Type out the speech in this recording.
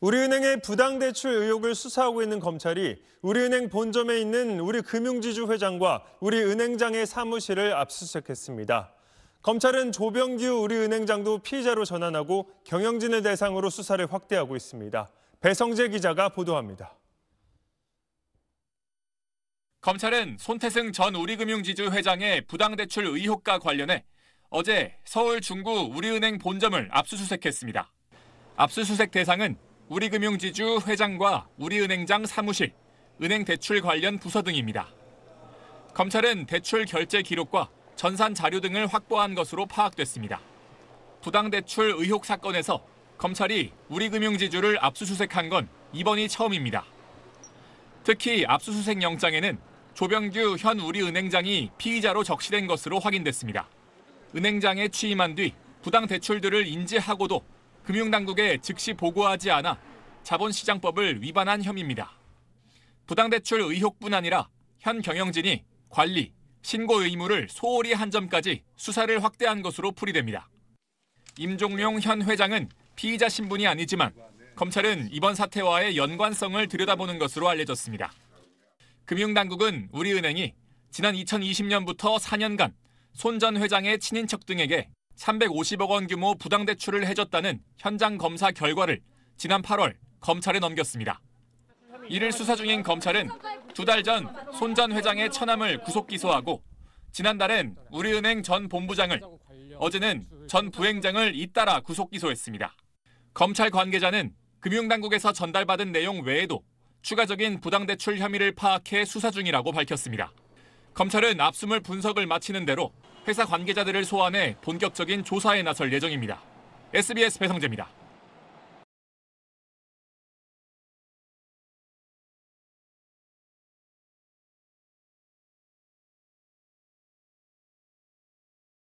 우리은행의 부당 대출 의혹을 수사하고 있는 검찰이 우리은행 본점에 있는 우리 금융지주 회장과 우리 은행장의 사무실을 압수수색했습니다. 검찰은 조병규 우리은행장도 피의자로 전환하고 경영진을 대상으로 수사를 확대하고 있습니다. 배성재 기자가 보도합니다. 검찰은 손태승 전 우리금융지주 회장의 부당대출 의혹과 관련해 어제 서울 중구 우리은행 본점을 압수수색했습니다. 압수수색 대상은 우리금융지주 회장과 우리은행장 사무실, 은행 대출 관련 부서 등입니다. 검찰은 대출 결제 기록과 전산 자료 등을 확보한 것으로 파악됐습니다. 부당 대출 의혹 사건에서 검찰이 우리금융지주를 압수수색한 건 이번이 처음입니다. 특히 압수수색 영장에는 조병규 현 우리은행장이 피의자로 적시된 것으로 확인됐습니다. 은행장에 취임한 뒤 부당 대출들을 인지하고도 금융당국에 즉시 보고하지 않아 자본시장법을 위반한 혐의입니다. 부당대출 의혹뿐 아니라 현 경영진이 관리, 신고 의무를 소홀히 한 점까지 수사를 확대한 것으로 풀이됩니다. 임종룡 현 회장은 피의자 신분이 아니지만 검찰은 이번 사태와의 연관성을 들여다보는 것으로 알려졌습니다. 금융당국은 우리은행이 지난 2020년부터 4년간 손 전 회장의 친인척 등에게 350억 원 규모 부당대출을 해줬다는 현장 검사 결과를 지난 8월 검찰에 넘겼습니다. 이를 수사 중인 검찰은 두 달 전 손 전 회장의 처남을 구속 기소하고 지난달엔 우리은행 전 본부장을 어제는 전 부행장을 잇따라 구속 기소했습니다. 검찰 관계자는 금융당국에서 전달받은 내용 외에도 추가적인 부당대출 혐의를 파악해 수사 중이라고 밝혔습니다. 검찰은 압수물 분석을 마치는 대로 회사 관계자들을 소환해 본격적인 조사에 나설 예정입니다. SBS 배성재입니다.